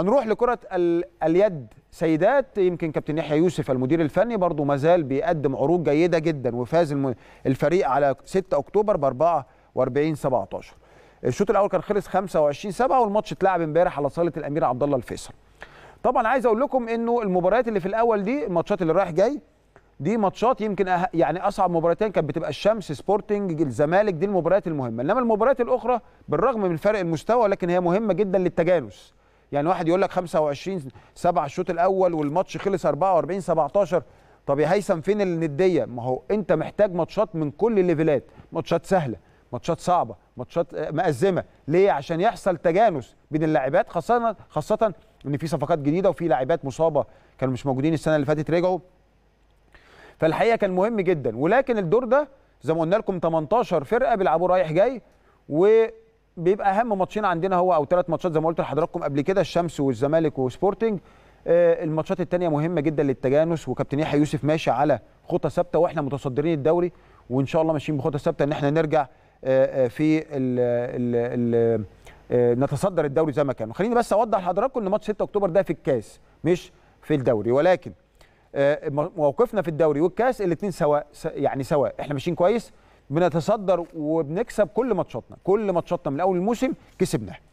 هنروح لكرة اليد سيدات يمكن كابتن يحيى يوسف المدير الفني برضه مازال بيقدم عروض جيدة جدا وفاز الفريق على 6 أكتوبر ب 44 17 الشوط الأول كان خلص 25 7 والماتش اتلعب امبارح على صالة الأمير عبد الله الفيصل طبعا عايز أقول لكم إنه المباريات اللي في الأول دي الماتشات اللي رايح جاي دي ماتشات يمكن أه يعني اصعب مباراتين كانت بتبقى الشمس سبورتنج الزمالك دي المباريات المهمه انما المباريات الاخرى بالرغم من فرق المستوى لكن هي مهمه جدا للتجانس يعني واحد يقول لك 25 7 الشوط الاول والماتش خلص 44 17 طب يا هيثم فين النديه ما هو انت محتاج ماتشات من كل الليفلات ماتشات سهله ماتشات صعبه ماتشات آه، مأزمه ليه عشان يحصل تجانس بين اللاعبات خاصه خاصه ان في صفقات جديده وفي لاعبات مصابه كانوا مش موجودين السنه اللي فاتت رجعوا فالحقيقه كان مهم جدا ولكن الدور ده زي ما قلنا لكم 18 فرقه بيلعبوا رايح جاي و بيبقى اهم ماتشين عندنا هو او ثلاث ماتشات زي ما قلت لحضراتكم قبل كده الشمس والزمالك وسبورتنج آه، الماتشات الثانيه مهمه جدا للتجانس وكابتن يحيى يوسف ماشي على خطه ثابته واحنا متصدرين الدوري وان شاء الله ماشيين بخطه ثابته ان احنا نرجع آه، آه، في الـ الـ الـ نتصدر الدوري زي ما كان خليني بس اوضح لحضراتكم ان ماتش 6 اكتوبر ده في الكاس مش في الدوري ولكن موقفنا في الدوري والكاس الاثنين سواء يعني سواء احنا ماشيين كويس بنتصدر وبنكسب كل ماتشاتنا كل ماتشاتنا من اول الموسم كسبناها